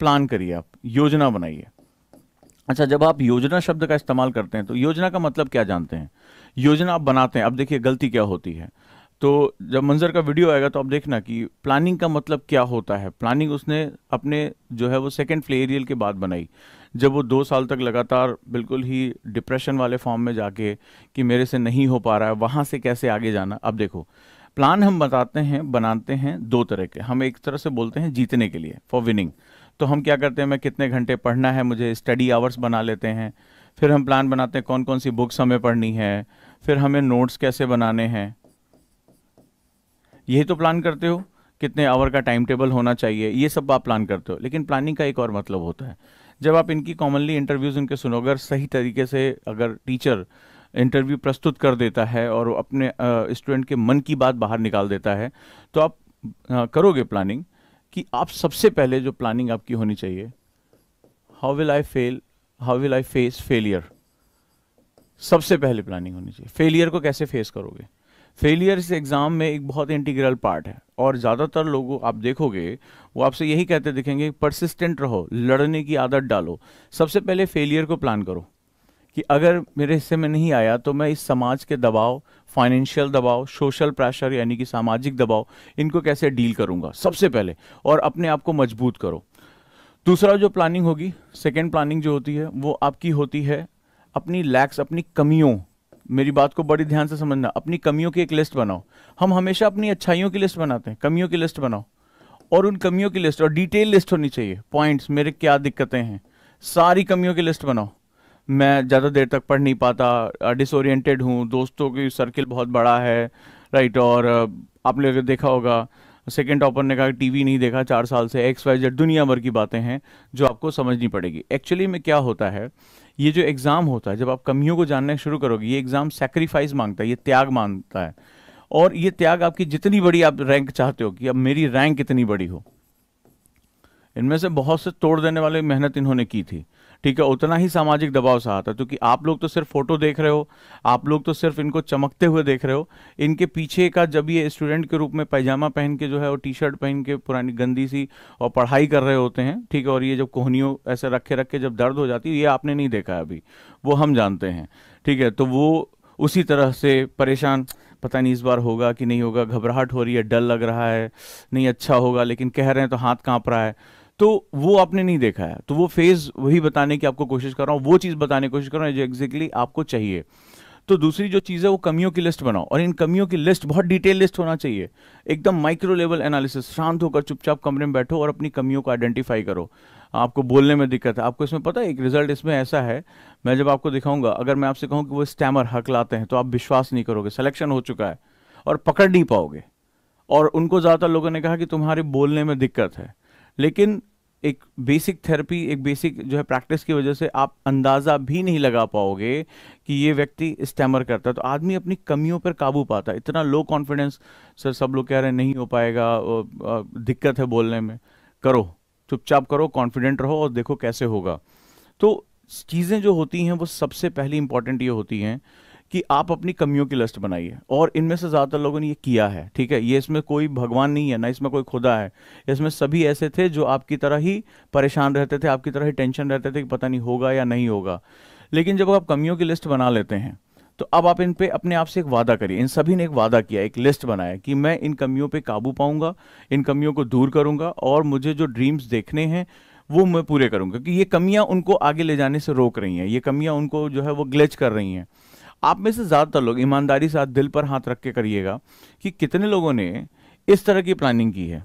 Plan करिए आप योजना बनाइए अच्छा जब आप योजना शब्द का इस्तेमाल करते हैं तो योजना का मतलब क्या जानते हैं योजना आप बनाते हैं अब देखिए गलती क्या होती है तो जब मंजर का वीडियो आएगा तो आप देखना कि प्लानिंग का मतलब क्या होता है प्लानिंग उसने अपने जो है वो सेकेंड फ्लेरियल के बाद बनाई जब वो दो साल तक लगातार बिल्कुल ही डिप्रेशन वाले फॉर्म में जाके कि मेरे से नहीं हो पा रहा है वहाँ से कैसे आगे जाना अब देखो प्लान हम बताते हैं बनाते हैं दो तरह के हम एक तरह से बोलते हैं जीतने के लिए फॉर विनिंग तो हम क्या करते हैं मैं कितने घंटे पढ़ना है मुझे स्टडी आवर्स बना लेते हैं फिर हम प्लान बनाते हैं कौन कौन सी बुक्स हमें पढ़नी है फिर हमें नोट्स कैसे बनाने हैं यही तो प्लान करते हो कितने आवर का टाइम टेबल होना चाहिए ये सब आप प्लान करते हो लेकिन प्लानिंग का एक और मतलब होता है जब आप इनकी कॉमनली इंटरव्यूज़ इनके सुनो अगर सही तरीके से अगर टीचर इंटरव्यू प्रस्तुत कर देता है और अपने स्टूडेंट के मन की बात बाहर निकाल देता है तो आप करोगे प्लानिंग कि आप सबसे पहले जो प्लानिंग आपकी होनी चाहिए how will I fail how will I face failure सबसे पहले प्लानिंग होनी चाहिए फेलियर को कैसे फेस करोगे फेलियर इस एग्ज़ाम में एक बहुत इंटीग्रल पार्ट है और ज़्यादातर लोगों आप देखोगे वो आपसे यही कहते दिखेंगे परसिस्टेंट रहो लड़ने की आदत डालो सबसे पहले फेलियर को प्लान करो कि अगर मेरे हिस्से में नहीं आया तो मैं इस समाज के दबाव फाइनेंशियल दबाव सोशल प्रेशर यानी कि सामाजिक दबाव इनको कैसे डील करूंगा सबसे पहले और अपने आप को मजबूत करो दूसरा जो प्लानिंग होगी सेकेंड प्लानिंग जो होती है वो आपकी होती है अपनी लैक्स अपनी कमियों मेरी बात को बड़ी ध्यान से समझना अपनी कमियों की एक लिस्ट बनाओ हम हमेशा अपनी अच्छाइयों की लिस्ट बनाते हैं कमियों की लिस्ट बनाओ और उन कमियों की लिस्ट और डिटेल लिस्ट होनी चाहिए पॉइंट्स मेरे क्या दिक्कतें हैं सारी कमियों की लिस्ट बनाओ मैं ज़्यादा देर तक पढ़ नहीं पाता डिसोरिएंटेड हूँ दोस्तों की सर्किल बहुत बड़ा है राइट और आपने अगर देखा होगा सेकेंड टॉपर ने कहा टीवी नहीं देखा चार साल से एक्स वाई जेड दुनिया भर की बातें हैं जो आपको समझनी पड़ेगी एक्चुअली में क्या होता है ये जो एग्ज़ाम होता है जब आप कमियों को जानना शुरू करोगे ये एग्ज़ाम सेक्रीफाइस मांगता है ये त्याग मांगता है और ये त्याग आपकी जितनी बड़ी आप रैंक चाहते हो कि अब मेरी रैंक कितनी बड़ी हो इनमें से बहुत से तोड़ देने वाले मेहनत इन्होंने की थी ठीक है उतना ही सामाजिक दबाव सा आता है क्योंकि आप लोग तो सिर्फ फोटो देख रहे हो आप लोग तो सिर्फ इनको चमकते हुए देख रहे हो इनके पीछे का जब ये स्टूडेंट के रूप में पैजामा पहन के जो है और टी शर्ट पहन के पुरानी गंदी सी और पढ़ाई कर रहे होते हैं ठीक है और ये जब कोहनियों ऐसे रखे रखे जब दर्द हो जाती है ये आपने नहीं देखा अभी वो हम जानते हैं ठीक है तो वो उसी तरह से परेशान पता नहीं इस बार होगा कि नहीं होगा घबराहट हो रही है डर लग रहा है नहीं अच्छा होगा लेकिन कह रहे हैं तो हाथ कांप रहा है तो वो आपने नहीं देखा है तो वो फेज वही बताने की आपको कोशिश कर रहा हूं वो चीज़ बताने की कोशिश कर रहा हूं जो एग्जैक्टली आपको चाहिए तो दूसरी जो चीज़ है वो कमियों की लिस्ट बनाओ और इन कमियों की लिस्ट बहुत डिटेल लिस्ट होना चाहिए एकदम माइक्रो लेवल एनालिसिस शांत होकर चुपचाप कमरे में बैठो और अपनी कमियों को आइडेंटिफाई करो आपको बोलने में दिक्कत है आपको इसमें पता है एक रिजल्ट इसमें ऐसा है मैं जब आपको दिखाऊंगा अगर मैं आपसे कहूँ कि वो स्टैमर हक लाते हैं तो आप विश्वास नहीं करोगे सिलेक्शन हो चुका है और पकड़ नहीं पाओगे और उनको ज़्यादातर लोगों ने कहा कि तुम्हारे बोलने में दिक्कत है लेकिन एक बेसिक थेरेपी एक बेसिक जो है प्रैक्टिस की वजह से आप अंदाज़ा भी नहीं लगा पाओगे कि ये व्यक्ति स्टैमर करता है तो आदमी अपनी कमियों पर काबू पाता है इतना लो कॉन्फिडेंस सर सब लोग कह रहे हैं नहीं हो पाएगा दिक्कत है बोलने में करो चुपचाप करो कॉन्फिडेंट रहो और देखो कैसे होगा तो चीज़ें जो होती हैं वो सबसे पहली इंपॉर्टेंट ये होती हैं कि आप अपनी कमियों की लिस्ट बनाइए और इनमें से ज़्यादातर लोगों ने ये किया है ठीक है ये इसमें कोई भगवान नहीं है ना इसमें कोई खुदा है इसमें सभी ऐसे थे जो आपकी तरह ही परेशान रहते थे आपकी तरह ही टेंशन रहते थे कि पता नहीं होगा या नहीं होगा लेकिन जब आप कमियों की लिस्ट बना लेते हैं तो अब आप इन पे अपने आप से एक वादा करिए इन सभी ने एक वादा किया एक लिस्ट बनाया कि मैं इन कमियों पे काबू पाऊंगा इन कमियों को दूर करूंगा और मुझे जो ड्रीम्स देखने हैं वो मैं पूरे करूंगा कि ये कमियां उनको आगे ले जाने से रोक रही हैं ये कमियां उनको जो है वो ग्लेच कर रही हैं आप में से ज़्यादातर लोग ईमानदारी से दिल पर हाथ रख के करिएगा कि कितने लोगों ने इस तरह की प्लानिंग की है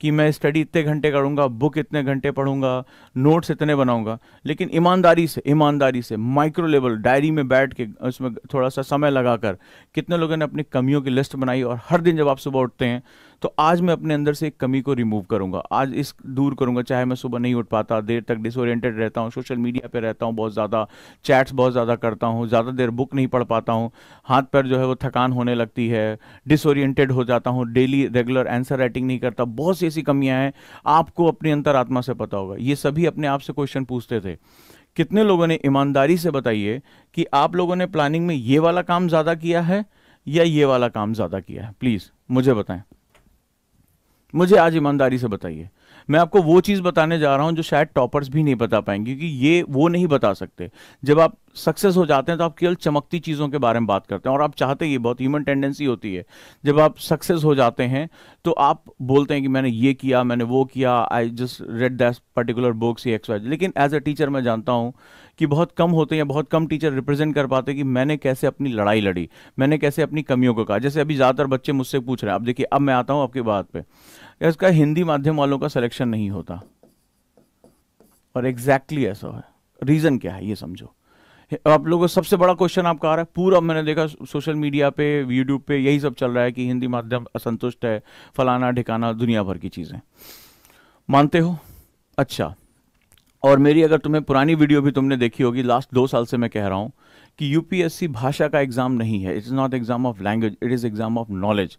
कि मैं स्टडी इतने घंटे करूंगा बुक इतने घंटे पढ़ूंगा नोट्स इतने बनाऊंगा लेकिन ईमानदारी से ईमानदारी से माइक्रो लेवल डायरी में बैठ के उसमें थोड़ा सा समय लगाकर कितने लोगों ने अपनी कमियों की लिस्ट बनाई और हर दिन जब आप सुबह उठते हैं तो आज मैं अपने अंदर से एक कमी को रिमूव करूंगा आज इस दूर करूंगा चाहे मैं सुबह नहीं उठ पाता देर तक डिसोरिएंटेड रहता हूँ सोशल मीडिया पर रहता हूँ बहुत ज़्यादा चैट्स बहुत ज़्यादा करता हूँ ज़्यादा देर बुक नहीं पढ़ पाता हूँ हाथ पैर जो है वो थकान होने लगती है डिसोरिएंटेड हो जाता हूँ डेली रेगुलर आंसर राइटिंग नहीं करता बहुत सी ऐसी कमियाँ हैं आपको अपनी अंतर से पता होगा ये सभी अपने आप से क्वेश्चन पूछते थे कितने लोगों ने ईमानदारी से बताइए कि आप लोगों ने प्लानिंग में ये वाला काम ज़्यादा किया है या ये वाला काम ज़्यादा किया है प्लीज़ मुझे बताएं मुझे आज ईमानदारी से बताइए मैं आपको वो चीज़ बताने जा रहा हूं जो शायद टॉपर्स भी नहीं बता पाएंगे क्योंकि ये वो नहीं बता सकते जब आप सक्सेस हो जाते हैं तो आप केवल चमकती चीज़ों के बारे में बात करते हैं और आप चाहते ये बहुत ह्यूमन टेंडेंसी होती है जब आप सक्सेस हो जाते हैं तो आप बोलते हैं कि मैंने ये किया मैंने वो किया I just read that particular books ये लेकिन एज अ टीचर मैं जानता हूं कि बहुत कम होते हैं या बहुत कम टीचर रिप्रेजेंट कर पाते कि मैंने कैसे अपनी लड़ाई लड़ी मैंने कैसे अपनी कमियों को कहा जैसे अभी ज़्यादातर बच्चे मुझसे पूछ रहे हैं आप देखिए अब मैं आता हूँ आपकी बात पर इसका हिंदी माध्यम वालों का सलेक्शन नहीं होता और एग्जैक्टली exactly ऐसा है रीज़न क्या है ये समझो आप लोगों सबसे बड़ा क्वेश्चन आपका आ रहा है पूरा मैंने देखा सोशल मीडिया पे यूट्यूब पे यही सब चल रहा है कि हिंदी माध्यम असंतुष्ट है फलाना ढिकाना दुनिया भर की चीज़ें मानते हो अच्छा और मेरी अगर तुम्हें पुरानी वीडियो भी तुमने देखी होगी लास्ट दो साल से मैं कह रहा हूँ कि यूपीएससी भाषा का एग्ज़ाम नहीं है it is not exam of language it is exam of knowledge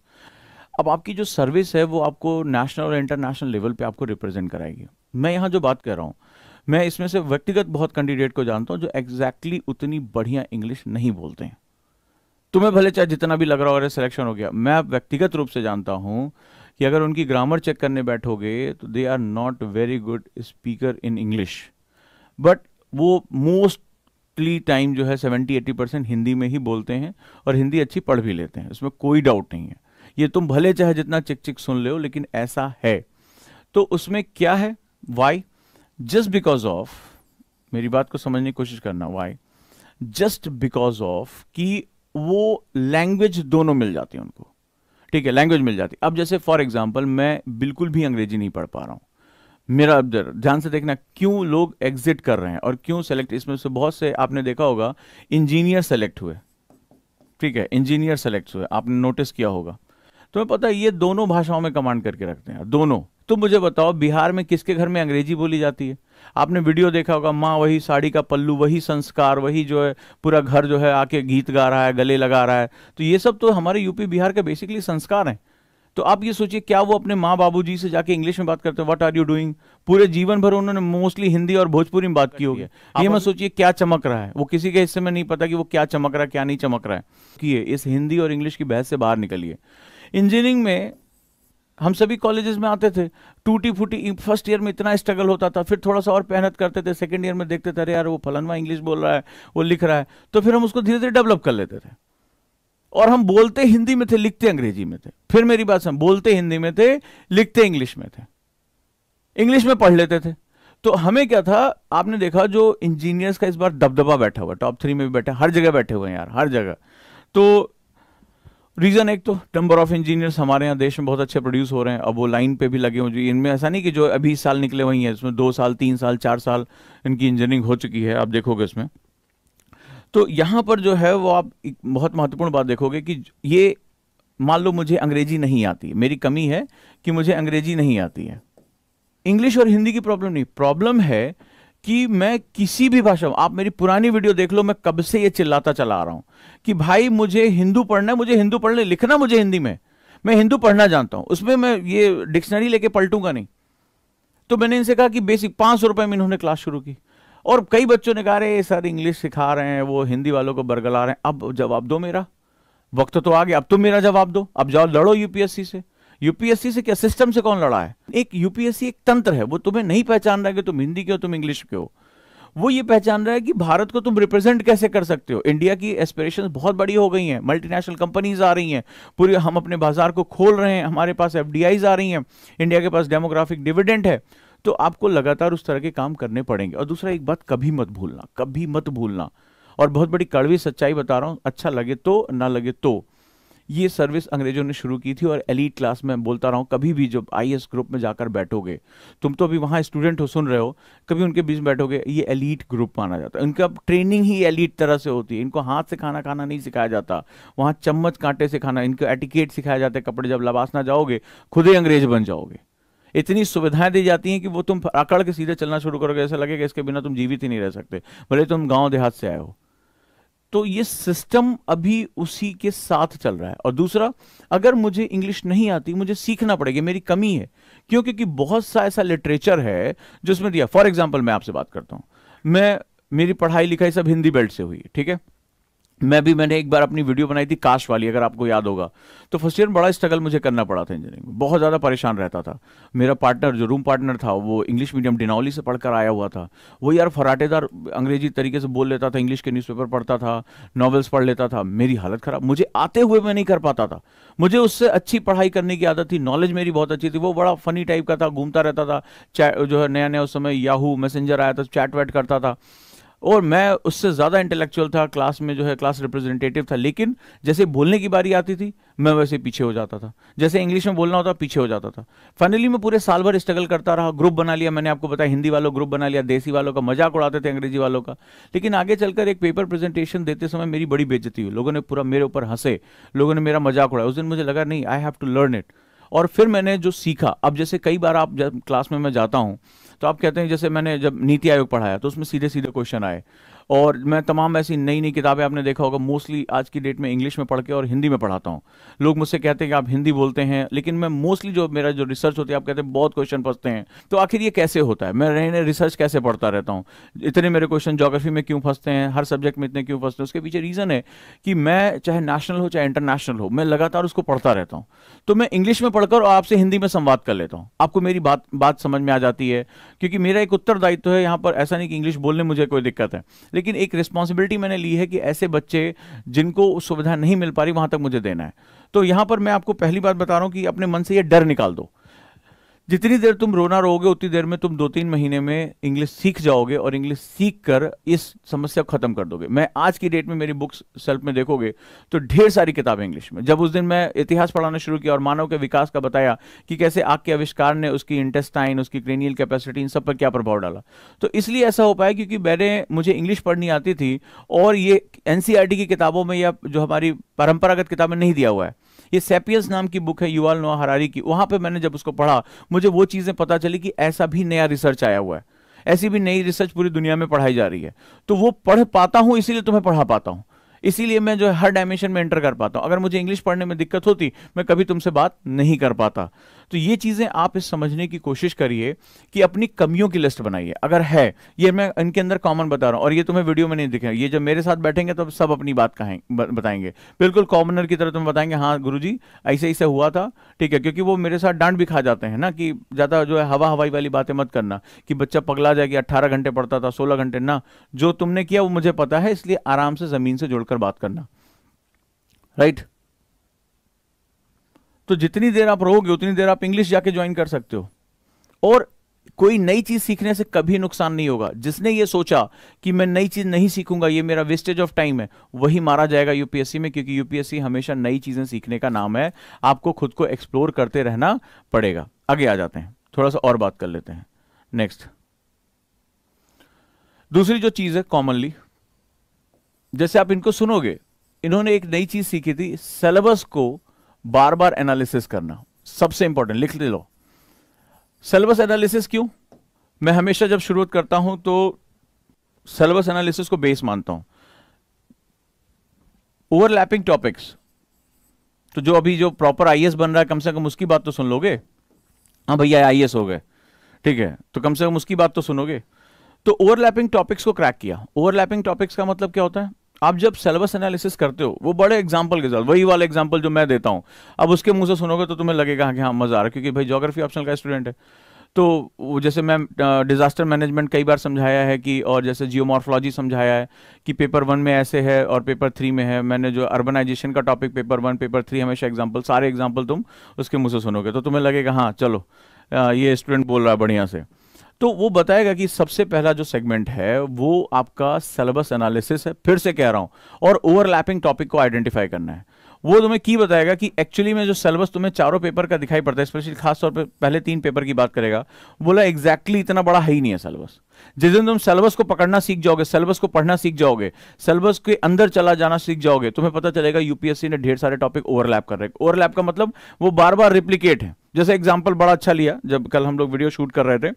अब आपकी जो सर्विस है वो आपको नेशनल और इंटरनेशनल लेवल पे आपको रिप्रेजेंट कराएगी मैं यहाँ जो बात कर रहा हूँ मैं इसमें से व्यक्तिगत बहुत कैंडिडेट को जानता हूँ जो एग्जैक्टली exactly उतनी बढ़िया इंग्लिश नहीं बोलते हैं तुम्हें भले चाहे जितना भी लग रहा हो अरे सिलेक्शन हो गया मैं व्यक्तिगत रूप से जानता हूँ कि अगर उनकी ग्रामर चेक करने बैठोगे तो they are not very good speaker in English but वो मोस्टली टाइम जो है सेवेंटी एटी परसेंट हिंदी में ही बोलते हैं और हिंदी अच्छी पढ़ भी लेते हैं उसमें कोई डाउट नहीं है ये तुम भले चाहे जितना चिक चिक सुन ले हो लेकिन ऐसा है तो उसमें क्या है वाई जस्ट बिकॉज ऑफ मेरी बात को समझने की कोशिश करना वाई जस्ट बिकॉज ऑफ कि वो लैंग्वेज दोनों मिल जाती है उनको ठीक है लैंग्वेज मिल जाती अब जैसे फॉर एग्जाम्पल मैं बिल्कुल भी अंग्रेजी नहीं पढ़ पा रहा हूँ मेरा अब ध्यान से देखना क्यों लोग एग्जिट कर रहे हैं और क्यों सेलेक्ट इसमें से बहुत से आपने देखा होगा इंजीनियर सेलेक्ट हुए ठीक है इंजीनियर सेलेक्ट हुए आपने नोटिस किया होगा तो मैं पता है ये दोनों भाषाओं में कमांड करके रखते हैं दोनों तो मुझे बताओ बिहार में किसके घर में अंग्रेजी बोली जाती है आपने वीडियो देखा होगा माँ वही साड़ी का पल्लू वही संस्कार वही जो है पूरा घर जो है आके गीत गा रहा है गले लगा रहा है तो ये सब तो हमारे यूपी बिहार के बेसिकली संस्कार हैं तो आप ये सोचिए क्या वो अपने माँ बाबू जी से जाके इंग्लिश में बात करते हैं वट आर यू डूइंग पूरे जीवन भर उन्होंने मोस्टली हिंदी और भोजपुरी में बात की होगी ये मैं सोचिए क्या चमक रहा है वो किसी के हिस्से में नहीं पता कि वो क्या चमक रहा है क्या नहीं चमक रहा है कि इस हिंदी और इंग्लिश की बहस से बाहर निकलिए इंजीनियरिंग में हम सभी कॉलेजेस में आते थे टूटी फूटी फर्स्ट ईयर में इतना स्ट्रगल होता था फिर थोड़ा सा और मेहनत करते थे सेकेंड ईयर में देखते थे अरे यार वो फलनवा इंग्लिश बोल रहा है वो लिख रहा है तो फिर हम उसको धीरे धीरे डेवलप कर लेते थे और हम बोलते हिंदी में थे लिखते अंग्रेजी में थे फिर मेरी बात सुन बोलते हिंदी में थे लिखते इंग्लिश में थे इंग्लिश में पढ़ लेते थे तो हमें क्या था आपने देखा जो इंजीनियर्स का इस बार दबदबा बैठा हुआ टॉप थ्री में भी बैठे हर जगह बैठे हुए हैं यार हर जगह तो रीज़न एक तो नंबर ऑफ इंजीनियर्स हमारे यहाँ देश में बहुत अच्छे प्रोड्यूस हो रहे हैं अब वो लाइन पे भी लगे हुए इनमें ऐसा नहीं कि जो अभी साल निकले हुई हैं इसमें दो साल तीन साल चार साल इनकी इंजीनियरिंग हो चुकी है आप देखोगे इसमें तो यहाँ पर जो है वो आप एक बहुत महत्वपूर्ण बात देखोगे कि ये मान लो मुझे अंग्रेजी नहीं आती मेरी कमी है कि मुझे अंग्रेजी नहीं आती है इंग्लिश और हिंदी की प्रॉब्लम नहीं प्रॉब्लम है कि मैं किसी भी भाषा आप मेरी पुरानी वीडियो देख लो मैं कब से ये चिल्लाता चला आ रहा हूं कि भाई मुझे हिंदू पढ़ना है मुझे हिंदू पढ़ने लिखना मुझे हिंदी में मैं हिंदू पढ़ना जानता हूं उसमें मैं ये डिक्शनरी लेके पलटूंगा नहीं तो मैंने इनसे कहा कि बेसिक पांच सौ रुपए में इन्होंने क्लास शुरू की और कई बच्चों ने कहा अरे सर इंग्लिश सिखा रहे हैं वो हिंदी वालों को बरगला रहे हैं अब जवाब दो मेरा वक्त तो आ गया अब तुम मेरा जवाब दो अब जाओ लड़ो यूपीएससी से यूपीएससी से क्या सिस्टम से कौन लड़ा है एक यूपीएससी एक तंत्र है वो तुम्हें नहीं पहचान रहा है कि तुम हिंदी के हो तुम इंग्लिश के हो वो ये पहचान रहा है कि भारत को तुम रिप्रेजेंट कैसे कर सकते हो इंडिया की एस्पिरेशन बहुत बड़ी हो गई हैं मल्टीनेशनल कंपनीज आ रही हैं पूरे हम अपने बाजार को खोल रहे हैं हमारे पास एफ आ रही हैं इंडिया के पास डेमोग्राफिक डिविडेंट है तो आपको लगातार उस तरह के काम करने पड़ेंगे और दूसरा एक बात कभी मत भूलना कभी मत भूलना और बहुत बड़ी कड़वी सच्चाई बता रहा हूँ अच्छा लगे तो ना लगे तो ये सर्विस अंग्रेजों ने शुरू की थी और एलिट क्लास में बोलता रहा हूँ कभी भी जब आई ग्रुप में जाकर बैठोगे तुम तो अभी वहाँ स्टूडेंट हो सुन रहे हो कभी उनके बीच बैठोगे ये एलिट ग्रुप माना जाता है इनका ट्रेनिंग ही एलिट तरह से होती है इनको हाथ से खाना खाना नहीं सिखाया जाता वहाँ चम्मच कांटे से खाना इनको एटिकेट सिखाया जाता है कपड़े जब लबासना जाओगे खुद ही अंग्रेज बन जाओगे इतनी सुविधाएं दी जाती हैं कि वो तुम अकड़ के सीधे चलना शुरू करोगे ऐसा लगेगा इसके बिना तुम जीवित ही नहीं रह सकते भले तुम गाँव देहात से आए हो तो ये सिस्टम अभी उसी के साथ चल रहा है और दूसरा अगर मुझे इंग्लिश नहीं आती मुझे सीखना पड़ेगा मेरी कमी है क्यों क्योंकि बहुत सा ऐसा लिटरेचर है जो उसमें दिया फॉर एग्जाम्पल मैं आपसे बात करता हूं मैं मेरी पढ़ाई लिखाई सब हिंदी बेल्ट से हुई ठीक है मैं भी मैंने एक बार अपनी वीडियो बनाई थी काश वाली अगर आपको याद होगा तो फर्स्ट ईयर बड़ा स्ट्रगल मुझे करना पड़ा था इंजीनियरिंग में बहुत ज़्यादा परेशान रहता था मेरा पार्टनर जो रूम पार्टनर था वो इंग्लिश मीडियम डिनावली से पढ़कर आया हुआ था वो यार फराटेदार अंग्रेजी तरीके से बोल लेता था इंग्लिश के न्यूज़पेपर पढ़ता था नॉवल्स पढ़ लेता था मेरी हालत ख़राब मुझे आते हुए मैं नहीं कर पाता था मुझे उससे अच्छी पढ़ाई करने की आदत थी नॉलेज मेरी बहुत अच्छी थी वो बड़ा फनी टाइप का था घूमता रहता था जो है नया नया उस समय याहू मैसेंजर आया था चैट वैट करता था और मैं उससे ज़्यादा इंटेलेक्चुअल था क्लास में जो है क्लास रिप्रेजेंटेटिव था लेकिन जैसे बोलने की बारी आती थी मैं वैसे पीछे हो जाता था जैसे इंग्लिश में बोलना होता पीछे हो जाता था फाइनली मैं पूरे साल भर स्ट्रगल करता रहा ग्रुप बना लिया मैंने आपको बताया हिंदी वालों ग्रुप बना लिया देसी वालों का मजाक उड़ाते थे अंग्रेजी वालों का लेकिन आगे चलकर एक पेपर प्रेजेंटेशन देते समय मेरी बड़ी बेजती हुई लोगों ने पूरा मेरे ऊपर हंसे लोगों ने मेरा मजाक उड़ाया उस दिन मुझे लगा नहीं I have to learn it और फिर मैंने जो सीखा अब जैसे कई बार आप क्लास में मैं जाता हूँ तो आप कहते हैं जैसे मैंने जब नीति आयोग पढ़ाया तो उसमें सीधे सीधे क्वेश्चन आए और मैं तमाम ऐसी नई नई किताबें आपने देखा होगा मोस्टली आज की डेट में इंग्लिश में पढ़ के और हिंदी में पढ़ाता हूँ लोग मुझसे कहते हैं कि आप हिंदी बोलते हैं लेकिन मैं मोस्टली जो मेरा जो रिसर्च होती है आप कहते हैं बहुत क्वेश्चन फंसते हैं तो आखिर ये कैसे होता है मैं नए नए रिसर्च कैसे पढ़ता रहता हूँ इतने मेरे क्वेश्चन जोग्राफी में क्यों फंसते हैं हर सब्जेक्ट में इतने क्यों फंसते हैं उसके पीछे रीज़न है कि मैं चाहे नेशनल हो चाहे इंटरनेशनल हो मैं लगातार उसको पढ़ता रहता हूँ तो मैं इंग्लिश में पढ़कर और आपसे हिंदी में संवाद कर लेता हूँ आपको मेरी बात बात समझ में आ जाती है क्योंकि मेरा एक उत्तरदायित्व है यहाँ पर ऐसा नहीं कि इंग्लिश बोलने मुझे कोई दिक्कत है लेकिन एक रिस्पॉन्सिबिलिटी मैंने ली है कि ऐसे बच्चे जिनको सुविधा नहीं मिल पा रही वहां तक मुझे देना है तो यहां पर मैं आपको पहली बात बता रहा हूं कि अपने मन से यह डर निकाल दो जितनी देर तुम रोना रहोगे उतनी देर में तुम दो तीन महीने में इंग्लिश सीख जाओगे और इंग्लिश सीख कर इस समस्या को खत्म कर दोगे मैं आज की डेट में मेरी बुक्स सेल्फ में देखोगे तो ढेर सारी किताबें इंग्लिश में जब उस दिन मैं इतिहास पढ़ाना शुरू किया और मानव के विकास का बताया कि कैसे आग के आविष्कार ने उसकी इंटेस्टाइन उसकी क्रेनियल कैपेसिटी इन सब पर क्या प्रभाव डाला तो इसलिए ऐसा हो पाया क्योंकि मैंने मुझे इंग्लिश पढ़नी आती थी और ये एनसीआरटी e की किताबों में या जो हमारी परंपरागत किताबें नहीं दिया हुआ है ये सेपियस नाम की बुक है युवाल नोआ हरारी की वहां पे मैंने जब उसको पढ़ा मुझे वो चीजें पता चली कि ऐसा भी नया रिसर्च आया हुआ है ऐसी भी नई रिसर्च पूरी दुनिया में पढ़ाई जा रही है तो वो पढ़ पाता हूं इसीलिए तुम्हें पढ़ा पाता हूं इसीलिए मैं जो है हर डायमेंशन में एंटर कर पाता हूं अगर मुझे इंग्लिश पढ़ने में दिक्कत होती मैं कभी तुमसे बात नहीं कर पाता तो ये चीज़ें आप इस समझने की कोशिश करिए कि अपनी कमियों की लिस्ट बनाइए अगर है ये मैं इनके अंदर कॉमन बता रहा हूं और ये तुम्हें वीडियो में नहीं दिखे ये जब मेरे साथ बैठेंगे तो सब अपनी बात कहें बताएंगे बिल्कुल कॉमनर की तरह तुम बताएंगे हाँ गुरु जी ऐसे ऐसे हुआ था ठीक है क्योंकि वो मेरे साथ डांड भी खा जाते हैं ना कि ज़्यादा जो है हवा हवाई वाली बातें मत करना कि बच्चा पगला जाएगी अट्ठारह घंटे पढ़ता था सोलह घंटे ना जो तुमने किया वो मुझे पता है इसलिए आराम से ज़मीन से जुड़कर बात करना राइट right? तो जितनी देर आप रहोगे उतनी देर आप इंग्लिश जाके ज्वाइन कर सकते हो और कोई नई चीज सीखने से कभी नुकसान नहीं होगा जिसने ये सोचा कि मैं नई चीज नहीं सीखूंगा ये मेरा वेस्टेज ऑफ टाइम है वही मारा जाएगा यूपीएससी में क्योंकि यूपीएससी हमेशा नई चीजें सीखने का नाम है आपको खुद को एक्सप्लोर करते रहना पड़ेगा आगे आ जाते हैं थोड़ा सा और बात कर लेते हैं नेक्स्ट दूसरी जो चीज है कॉमनली जैसे आप इनको सुनोगे इन्होंने एक नई चीज सीखी थी सिलेबस को बार बार एनालिसिस करना सबसे इंपॉर्टेंट लिख ले लो सिलेबस एनालिसिस क्यों मैं हमेशा जब शुरुआत करता हूं तो सिलेबस एनालिसिस को बेस मानता हूं ओवरलैपिंग टॉपिक्स तो जो अभी जो प्रॉपर आईएएस बन रहा है कम से कम उसकी बात तो सुन लोगे हाँ भैया आईएएस हो गए ठीक है तो कम से कम उसकी बात तो सुनोगे तो ओवरलैपिंग टॉपिक्स को क्रैक किया ओवरलैपिंग टॉपिक्स का मतलब क्या होता है आप जब सिलेबस एनालिसिस करते हो वो बड़े एग्जाम्पल के साथ वही वाले एग्जाम्पल जो मैं देता हूँ अब उसके मुंह से सुनोगे तो तुम्हें लगेगा कि हाँ मजा आ रहा है क्योंकि भाई जोग्राफी ऑप्शन का स्टूडेंट है तो जैसे मैं डिजास्टर मैनेजमेंट कई बार समझाया है कि और जैसे जियोमॉर्फोलॉजी समझाया है कि पेपर वन में ऐसे है और पेपर थ्री में है मैंने जो अर्बनाइजेशन का topic paper one paper three हमेशा एग्जाम्पल सारे एग्जाम्पल तुम उसके मुँह से सुनोगे तो तुम्हें लगेगा हाँ चलो ये स्टूडेंट बोल रहा है बढ़िया से तो वो बताएगा कि सबसे पहला जो सेगमेंट है वो आपका सिलेबस एनालिसिस है फिर से कह रहा हूं और ओवरलैपिंग टॉपिक को आइडेंटिफाई करना है वो तुम्हें की बताएगा कि एक्चुअली में जो सिलेबस तुम्हें चारों पेपर का दिखाई पड़ता है स्पेशली खासतौर पर पहले तीन पेपर की बात करेगा बोला एग्जैक्टली exactly इतना बड़ा है ही नहीं है सिलेबस जिस दिन तुम सिलेबस को पकड़ना सीख जाओगे सिलेबस को पढ़ना सीख जाओगे सिलेबस के अंदर चला जाना सीख जाओगे तुम्हें पता चलेगा यूपीएससी ने ढेर सारे टॉपिक ओवरलैप कर रहे ओवरलैप का मतलब वो बार बार रिप्लीकेट है जैसे एग्जाम्पल बड़ा अच्छा लिया जब कल हम लोग वीडियो शूट कर रहे थे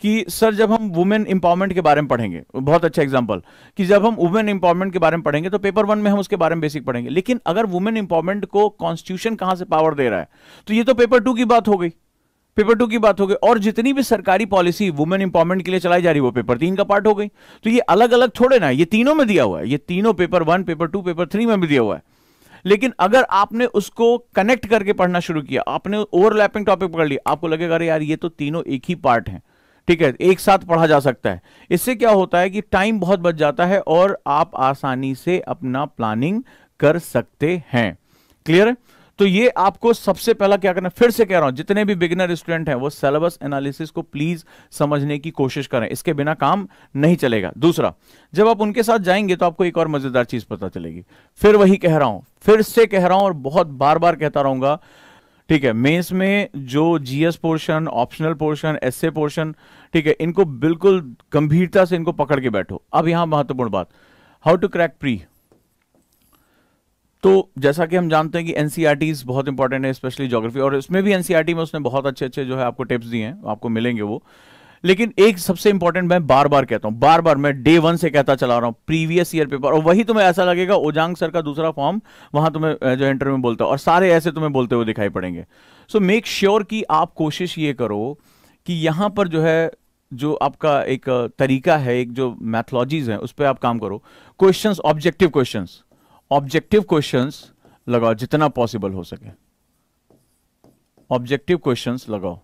कि सर जब हम वुमेन एम्पावरमेंट के बारे में पढ़ेंगे बहुत अच्छा एग्जाम्पल कि जब हम वुमेन एम्पावरमेंट के बारे में पढ़ेंगे तो पेपर वन में हम उसके बारे में बेसिक पढ़ेंगे लेकिन अगर वुमेन एम्पावरमेंट को कॉन्स्टिट्यूशन कहां से पावर दे रहा है तो ये तो पेपर टू की बात हो गई पेपर टू की बात हो गई और जितनी भी सरकारी पॉलिसी वुमेन इंपावरमेंट के लिए चलाई जा रही है वो पेपर तीन का पार्ट हो गई तो ये अलग अलग थोड़े ना ये तीनों में दिया हुआ है ये तीनों paper one paper two paper three में भी दिया हुआ है लेकिन अगर आपने उसको कनेक्ट करके पढ़ना शुरू किया आपने ओवरलैपिंग टॉपिक पकड़ लिया आपको लगेगा अरे यार ये तो तीनों एक ही पार्ट है ठीक है एक साथ पढ़ा जा सकता है इससे क्या होता है कि टाइम बहुत बच जाता है और आप आसानी से अपना प्लानिंग कर सकते हैं क्लियर तो ये आपको सबसे पहला क्या करना फिर से कह रहा हूं जितने भी बिगिनर स्टूडेंट हैं वो सिलेबस एनालिसिस को प्लीज समझने की कोशिश करें इसके बिना काम नहीं चलेगा दूसरा जब आप उनके साथ जाएंगे तो आपको एक और मजेदार चीज पता चलेगी फिर वही कह रहा हूं फिर से कह रहा हूं और बहुत बार बार कहता रहूंगा ठीक है मेंस में जो GS portion optional portion essay portion ठीक है इनको बिल्कुल गंभीरता से इनको पकड़ के बैठो अब यहां महत्वपूर्ण बात हाउ टू क्रैक प्री तो जैसा कि हम जानते हैं कि एनसीईआरटीज e बहुत इंपॉर्टेंट है स्पेशली ज्योग्राफी और इसमें भी एनसीईआरटी e में उसने बहुत अच्छे अच्छे जो है आपको टिप्स दिए हैं आपको मिलेंगे वो लेकिन एक सबसे इंपॉर्टेंट मैं बार बार कहता हूं बार बार मैं डे वन से कहता चला रहा हूं प्रीवियस ईयर पेपर और वही तुम्हें ऐसा लगेगा ओजांग सर का दूसरा फॉर्म वहां तुम्हें जो इंटरव्यू में बोलता और सारे ऐसे तुम्हें बोलते हुए दिखाई पड़ेंगे सो मेक श्योर कि आप कोशिश ये करो कि यहां पर जो है जो आपका एक तरीका है एक जो मैथोलॉजीज है उस पर आप काम करो question objective question objective question लगाओ जितना पॉसिबल हो सके ऑब्जेक्टिव क्वेश्चन लगाओ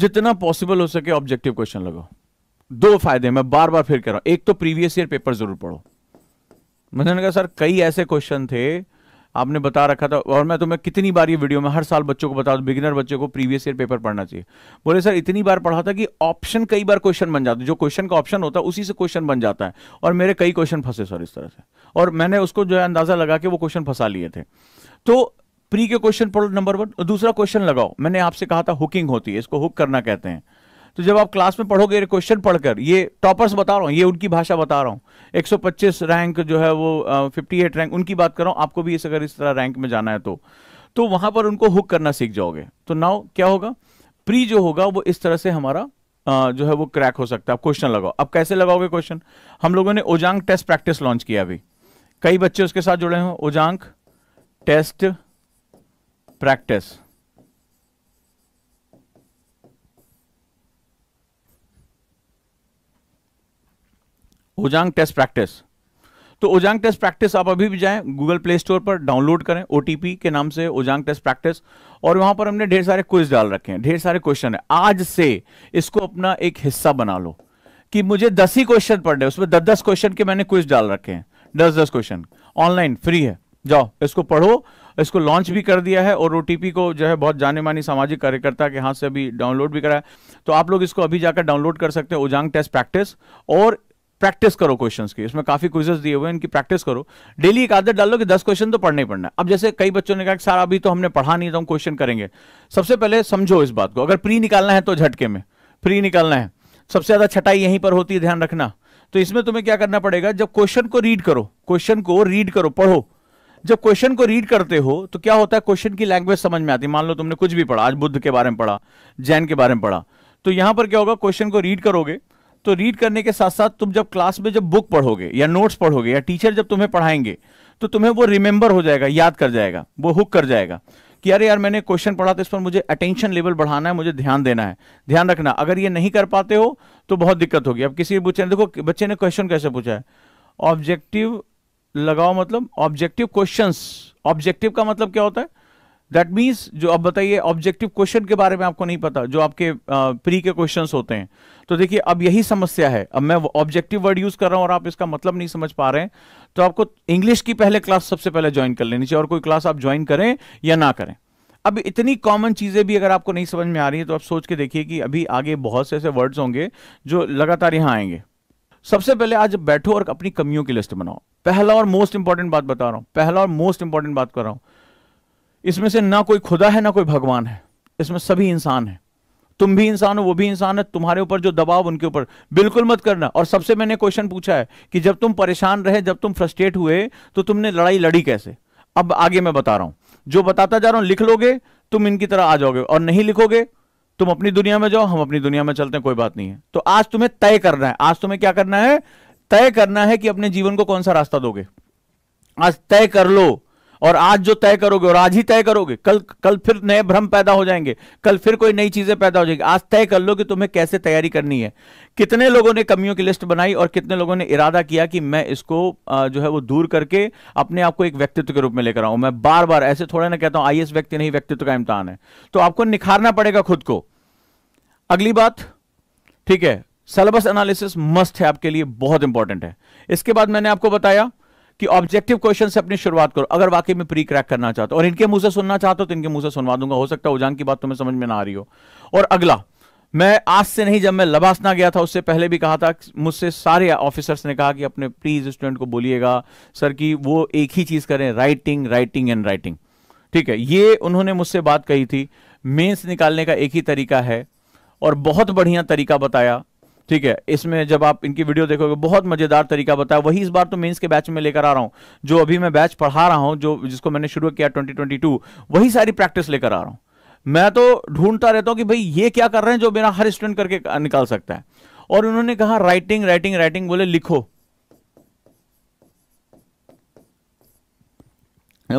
जितना पॉसिबल हो सके ऑब्जेक्टिव क्वेश्चन लगाओ दो फायदे मैं बार बार फिर कह रहा हूं एक तो प्रीवियस ईयर पेपर जरूर पढ़ो मैंने कहा सर कई ऐसे क्वेश्चन थे आपने बता रखा था और मैं तुम्हें कितनी बार ये वीडियो में हर साल बच्चों को बता दू बिगिनर बच्चों को प्रीवियस ईयर पेपर पढ़ना चाहिए बोले सर इतनी बार पढ़ा था कि ऑप्शन कई बार क्वेश्चन बन जाते जो क्वेश्चन का ऑप्शन होता है उसी से क्वेश्चन बन जाता है और मेरे कई क्वेश्चन फंसे सर इस तरह से और मैंने उसको जो है अंदाजा लगा के वो क्वेश्चन फंसा लिए थे तो प्री के क्वेश्चन पढ़ो नंबर वन और दूसरा क्वेश्चन लगाओ मैंने आपसे कहा था हुकिंग होती है इसको हुक करना कहते हैं तो जब आप क्लास में पढ़ोगे क्वेश्चन पढ़कर ये टॉपर्स बता रहा हूँ ये उनकी भाषा बता रहा हूँ 125 रैंक जो है वो फिफ्टी एट रैंक उनकी बात कर रहा हूँ आपको भी इस अगर इस तरह रैंक में जाना है तो तो वहां पर उनको हुक करना सीख जाओगे तो नाउ क्या होगा प्री जो होगा वो इस तरह से हमारा आ, जो है वो क्रैक हो सकता है आप क्वेश्चन लगाओ अब कैसे लगाओगे क्वेश्चन हम लोगों ने ओजांग टेस्ट प्रैक्टिस लॉन्च किया अभी कई बच्चे उसके साथ जुड़े हैं Ojaank test practice. Ojaank test practice तो ओजांग टेस्ट प्रैक्टिस आप अभी भी जाएं गूगल प्ले स्टोर पर डाउनलोड करें ओ के नाम से ओजांग टेस्ट प्रैक्टिस और वहां पर हमने ढेर सारे क्विज डाल रखे हैं ढेर सारे क्वेश्चन है आज से इसको अपना एक हिस्सा बना लो कि मुझे दस ही क्वेश्चन पढ़ने उसमें दस दस क्वेश्चन के मैंने क्विज डाल रखे हैं दस दस क्वेश्चन ऑनलाइन फ्री है जाओ इसको पढ़ो इसको लॉन्च भी कर दिया है और ओ को जो है बहुत जाने मानी सामाजिक कार्यकर्ता के हाथ से अभी डाउनलोड भी कराया तो आप लोग इसको अभी जाकर डाउनलोड कर सकते हैं ओजांग टेस्ट प्रैक्टिस और प्रैक्टिस करो क्वेश्चन की इसमें काफी क्वेश्चंस दिए हुए हैं इनकी प्रैक्टिस करो डेली एक आदत डालो कि दस क्वेश्चन तो पढ़ना ही पड़ना है अब जैसे कई बच्चों ने कहा कि सर अभी तो हमने पढ़ा नहीं तो हम क्वेश्चन करेंगे सबसे पहले समझो इस बात को अगर प्री निकालना है तो झटके में प्री निकालना है सबसे ज्यादा छटाई यहीं पर होती है ध्यान रखना तो इसमें तुम्हें क्या करना पड़ेगा जब क्वेश्चन को रीड करो क्वेश्चन को रीड करो पढ़ो जब क्वेश्चन को रीड करते हो तो क्या होता है क्वेश्चन की लैंग्वेज समझ में आती है मान लो तुमने कुछ भी पढ़ा आज बुद्ध के बारे में पढ़ा जैन के बारे में पढ़ा तो यहां पर क्या होगा क्वेश्चन को रीड करोगे तो रीड करने के साथ साथ तुम जब क्लास में जब बुक पढ़ोगे या नोट्स पढ़ोगे या टीचर जब तुम्हें पढ़ाएंगे तो तुम्हें वो रिमेंबर हो जाएगा याद कर जाएगा वो हुक कर जाएगा कि अरे यार मैंने क्वेश्चन पढ़ा तो इस पर मुझे अटेंशन लेवल बढ़ाना है मुझे ध्यान देना है ध्यान रखना अगर ये नहीं कर पाते हो तो बहुत दिक्कत होगी अब किसी भी ने देखो बच्चे ने क्वेश्चन कैसे पूछा है ऑब्जेक्टिव लगाओ मतलब ऑब्जेक्टिव क्वेश्चंस ऑब्जेक्टिव का मतलब क्या होता है दैट मीन्स जो अब बताइए ऑब्जेक्टिव क्वेश्चन के बारे में आपको नहीं पता जो आपके प्री के क्वेश्चन होते हैं तो देखिए अब यही समस्या है अब मैं ऑब्जेक्टिव वर्ड यूज कर रहा हूं और आप इसका मतलब नहीं समझ पा रहे हैं तो आपको इंग्लिश की पहले क्लास सबसे पहले ज्वाइन कर लेनी चाहिए और कोई क्लास आप ज्वाइन करें या ना करें अब इतनी कॉमन चीज़ें भी अगर आपको नहीं समझ में आ रही है तो आप सोच के देखिए कि अभी आगे बहुत से ऐसे वर्ड्स होंगे जो लगातार यहां आएंगे सबसे पहले आज बैठो और अपनी कमियों की लिस्ट बनाओ पहला और मोस्ट इंपॉर्टेंट बात बता रहा हूं पहला और मोस्ट इंपॉर्टेंट बात कर रहा हूं इसमें से ना कोई खुदा है ना कोई भगवान है इसमें सभी इंसान है तुम भी इंसान हो वो भी इंसान है तुम्हारे ऊपर जो दबाव उनके ऊपर बिल्कुल मत करना और सबसे मैंने क्वेश्चन पूछा है कि जब तुम परेशान रहे जब तुम फ्रस्ट्रेट हुए तो तुमने लड़ाई लड़ी कैसे अब आगे मैं बता रहा हूं जो बताता जा रहा हूं लिख लोगे तुम इनकी तरह आ जाओगे और नहीं लिखोगे तुम अपनी दुनिया में जाओ हम अपनी दुनिया में चलते हैं कोई बात नहीं है तो आज तुम्हें तय करना है आज तुम्हें क्या करना है तय करना है कि अपने जीवन को कौन सा रास्ता दोगे आज तय कर लो और आज जो तय करोगे और आज ही तय करोगे कल कल फिर नए भ्रम पैदा हो जाएंगे कल फिर कोई नई चीजें पैदा हो जाएगी आज तय कर लो कि तुम्हें कैसे तैयारी करनी है कितने लोगों ने कमियों की लिस्ट बनाई और कितने लोगों ने इरादा किया कि मैं इसको जो है वो दूर करके अपने आप को एक व्यक्तित्व के रूप में लेकर आऊं मैं बार बार ऐसे थोड़ा ना कहता हूं आई व्यक्ति नहीं व्यक्तित्व का इम्तहान है तो आपको निखारना पड़ेगा खुद को अगली बात ठीक है सिलेबस एनालिसिस मस्ट है आपके लिए बहुत इंपॉर्टेंट है इसके बाद मैंने आपको बताया कि ऑब्जेक्टिव क्वेश्चन से अपनी शुरुआत करो अगर वाकई में प्री क्रैक करना चाहते हो और इनके मुंह से सुनना चाहते हो तो इनके मुंह से सुनवा दूंगा हो सकता है उजान की बात तुम्हें समझ में ना आ रही हो और अगला मैं आज से नहीं जब मैं लबासना गया था उससे पहले भी कहा था मुझसे सारे ऑफिसर्स ने कहा कि अपने प्लीज स्टूडेंट को बोलिएगा सर कि वो एक ही चीज करें राइटिंग राइटिंग एंड राइटिंग ठीक है ये उन्होंने मुझसे बात कही थी मेंस निकालने का एक ही तरीका है और बहुत बढ़िया तरीका बताया ठीक है इसमें जब आप इनकी वीडियो देखोगे बहुत मजेदार तरीका बताया वही इस बार तो मेंस के बैच में लेकर आ रहा हूं जो अभी मैं बैच पढ़ा रहा हूं जो जिसको मैंने शुरू किया 2022 वही सारी प्रैक्टिस लेकर आ रहा हूं मैं तो ढूंढता रहता हूं कि भाई ये क्या कर रहे हैं जो मेरा हर स्टूडेंट करके निकाल सकता है और उन्होंने कहा राइटिंग राइटिंग राइटिंग बोले लिखो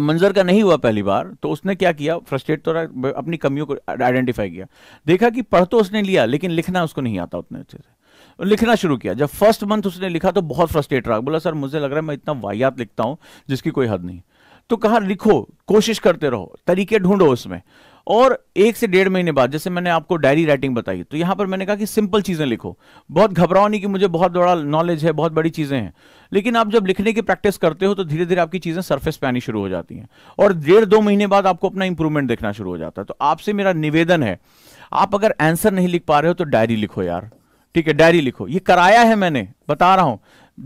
मंजर का नहीं हुआ पहली बार तो उसने क्या किया फ्रस्ट्रेट तो अपनी कमियों को आइडेंटिफाई किया देखा कि पढ़ तो उसने लिया लेकिन लिखना उसको नहीं आता उतने अच्छे से लिखना शुरू किया जब फर्स्ट मंथ उसने लिखा तो बहुत फ्रस्ट्रेट रहा बोला सर मुझे लग रहा है मैं इतना वाहियात लिखता हूं जिसकी कोई हद नहीं तो कहा लिखो कोशिश करते रहो तरीके ढूंढो उसमें और एक से डेढ़ महीने बाद जैसे मैंने आपको डायरी राइटिंग बताई तो यहां पर मैंने कहा कि सिंपल चीज़ें लिखो बहुत घबराओ नहीं कि मुझे बहुत बड़ा नॉलेज है बहुत बड़ी चीज़ें हैं लेकिन आप जब लिखने की प्रैक्टिस करते हो तो धीरे धीरे आपकी चीज़ें सरफेस पे आनी शुरू हो जाती हैं और डेढ़ दो महीने बाद आपको अपना इंप्रूवमेंट देखना शुरू हो जाता है तो आपसे मेरा निवेदन है आप अगर आंसर नहीं लिख पा रहे हो तो डायरी लिखो यार ठीक है डायरी लिखो ये कराया है मैंने बता रहा हूं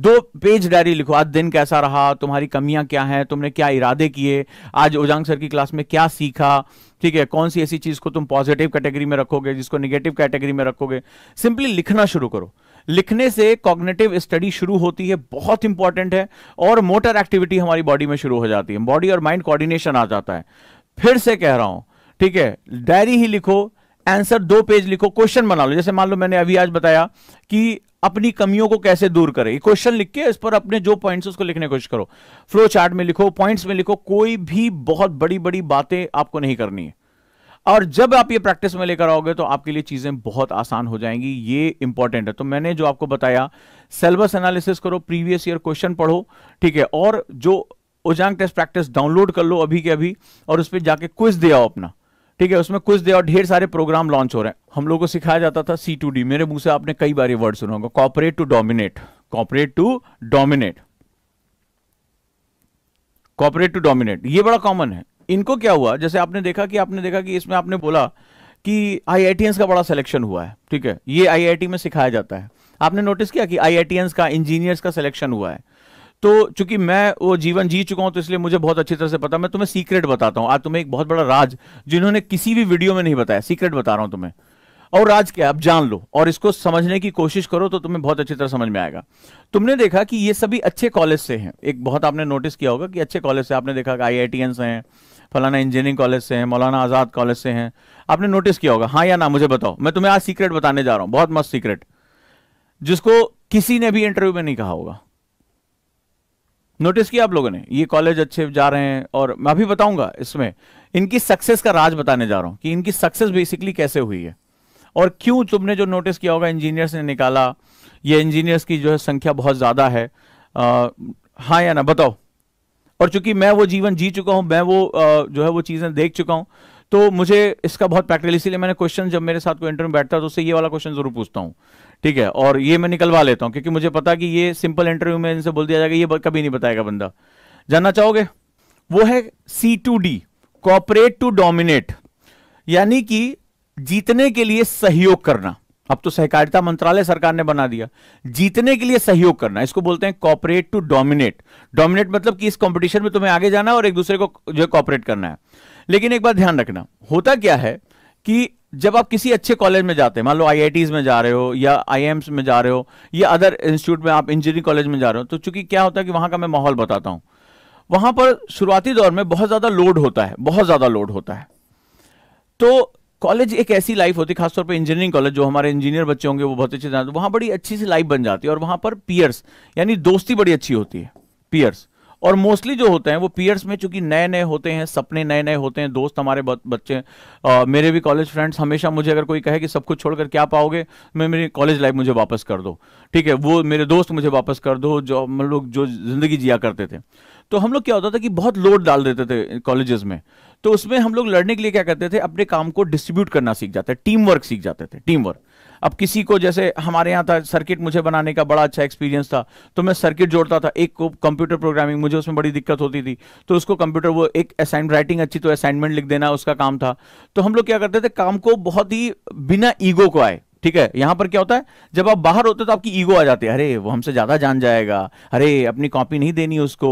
दो पेज डायरी लिखो आज दिन कैसा रहा तुम्हारी कमियां क्या हैं तुमने क्या इरादे किए आज ओजांग सर की क्लास में क्या सीखा ठीक है कौन सी ऐसी चीज को तुम पॉजिटिव कैटेगरी में रखोगे जिसको निगेटिव कैटेगरी में रखोगे सिंपली लिखना शुरू करो लिखने से कॉग्नेटिव स्टडी शुरू होती है बहुत इंपॉर्टेंट है और मोटर एक्टिविटी हमारी बॉडी में शुरू हो जाती है बॉडी और माइंड कोऑर्डिनेशन आ जाता है फिर से कह रहा हूं ठीक है डायरी ही लिखो आंसर दो पेज लिखो क्वेश्चन बना लो जैसे मान लो मैंने अभी आज बताया कि अपनी कमियों को कैसे दूर करें क्वेश्चन लिख के इस पर अपने जो पॉइंट्स उसको लिखने कोशिश करो फ्लो चार्ट में लिखो पॉइंट्स में लिखो कोई भी बहुत बड़ी बड़ी बातें आपको नहीं करनी है और जब आप ये प्रैक्टिस में लेकर आओगे तो आपके लिए चीजें बहुत आसान हो जाएंगी ये इंपॉर्टेंट है तो मैंने जो आपको बताया सेलेबस एनालिसिस करो प्रीवियस ईयर क्वेश्चन पढ़ो ठीक है और जो ओजांग टेस्ट प्रैक्टिस डाउनलोड कर लो अभी के अभी और उस पर जाके क्विज दिया अपना ठीक है उसमें कुछ दे और ढेर सारे प्रोग्राम लॉन्च हो रहे हैं हम लोगों को सिखाया जाता था सी टू डी मेरे मुंह से आपने कई बार ये वर्ड सुना होगा cooperate to dominate cooperate to dominate cooperate to dominate ये बड़ा कॉमन है इनको क्या हुआ जैसे आपने देखा कि आपने देखा कि इसमें आपने बोला कि आई का बड़ा सिलेक्शन हुआ है ठीक है ये आई में सिखाया जाता है आपने नोटिस किया कि आई का इंजीनियर्स का सिलेक्शन हुआ है तो चूंकि मैं वो जीवन जी चुका हूं तो इसलिए मुझे बहुत अच्छी तरह से पता मैं तुम्हें सीक्रेट बताता हूं आज तुम्हें एक बहुत बड़ा राज जिन्होंने किसी भी वीडियो में नहीं बताया सीक्रेट बता रहा हूं तुम्हें और राज क्या अब जान लो और इसको समझने की कोशिश करो तो तुम्हें बहुत अच्छी तरह समझ में आएगा तुमने देखा कि ये सभी अच्छे कॉलेज से हैं एक बहुत आपने नोटिस किया होगा कि अच्छे कॉलेज से आपने देखा आई आई से हैं फलाना इंजीनियरिंग कॉलेज से हैं मौलाना आज़ाद कॉलेज से हैं आपने नोटिस किया होगा हाँ या ना मुझे बताओ मैं तुम्हें आज सीक्रेट बताने जा रहा हूं बहुत मस्त सीक्रेट जिसको किसी ने भी इंटरव्यू में नहीं कहा होगा नोटिस किया आप लोगों ने ये कॉलेज अच्छे जा रहे हैं और मैं अभी बताऊंगा इसमें इनकी सक्सेस का राज बताने जा रहा हूं कि इनकी सक्सेस बेसिकली कैसे हुई है और क्यों तुमने जो नोटिस किया होगा इंजीनियर्स ने निकाला ये इंजीनियर्स की जो है संख्या बहुत ज़्यादा है आ, हाँ या ना बताओ और चूंकि मैं वो जीवन जी चुका हूं मैं वो आ, जो है वो चीज़ें देख चुका हूं तो मुझे इसका बहुत प्रैक्टिकल इसीलिए मैंने क्वेश्चन जब मेरे साथ कोई इंटरव्यू बैठता है तो उससे ये वाला क्वेश्चन जरूर पूछता हूँ ठीक है और ये मैं निकलवा लेता हूं क्योंकि मुझे पता कि ये सिंपल इंटरव्यू में इनसे बोल दिया जाएगा ये कभी नहीं बताएगा बंदा जानना चाहोगे वो है C to D cooperate to dominate यानी कि जीतने के लिए सहयोग करना अब तो सहकारिता मंत्रालय सरकार ने बना दिया जीतने के लिए सहयोग करना इसको बोलते हैं कॉपरेट टू डोमिनेट डोमिनेट मतलब कि इस कंपटीशन में तुम्हें आगे जाना और एक दूसरे को जो कॉपरेट करना है लेकिन एक बात ध्यान रखना होता क्या है कि जब आप किसी अच्छे कॉलेज में जाते हैं मान लो आई में जा रहे हो या आई में जा रहे हो या अदर इंस्टीट्यूट में आप इंजीनियरिंग कॉलेज में जा रहे हो तो चूंकि क्या होता है कि वहां का मैं माहौल बताता हूं वहां पर शुरुआती दौर में बहुत ज्यादा लोड होता है बहुत ज्यादा लोड होता है तो कॉलेज एक ऐसी लाइफ होती है खासतौर पर इंजीनियरिंग कॉलेज जो हमारे इंजीनियर बच्चे होंगे वो बहुत अच्छे जानते वहां बड़ी अच्छी सी लाइफ बन जाती है और वहां पर पियर्स यानी दोस्ती बड़ी अच्छी होती है पियर्स और मोस्टली जो होते हैं वो पीयर्स में चूंकि नए नए होते हैं सपने नए नए होते हैं दोस्त हमारे बच्चे आ, मेरे भी कॉलेज फ्रेंड्स हमेशा मुझे अगर कोई कहे कि सब कुछ छोड़कर क्या पाओगे मैं मेरी कॉलेज लाइफ मुझे वापस कर दो ठीक है वो मेरे दोस्त मुझे वापस कर दो जो हम लोग जो जिंदगी जिया करते थे तो हम लोग क्या होता था कि बहुत लोड डाल देते थे कॉलेजेस में तो उसमें हम लोग लड़ने के लिए क्या करते थे अपने काम को डिस्ट्रीब्यूट करना सीख जाते टीम वर्क सीख जाते थे टीम वर्क अब किसी को जैसे हमारे यहाँ था सर्किट मुझे बनाने का बड़ा अच्छा एक्सपीरियंस था तो मैं सर्किट जोड़ता था एक को कंप्यूटर प्रोग्रामिंग मुझे उसमें बड़ी दिक्कत होती थी तो उसको कंप्यूटर वो एक असाइन राइटिंग अच्छी तो असाइनमेंट लिख देना उसका काम था तो हम लोग क्या करते थे काम को बहुत ही बिना ईगो को आए ठीक है यहां पर क्या होता है जब आप बाहर होते तो आपकी ईगो आ जाती है अरे वो हमसे ज्यादा जान जाएगा अरे अपनी कॉपी नहीं देनी उसको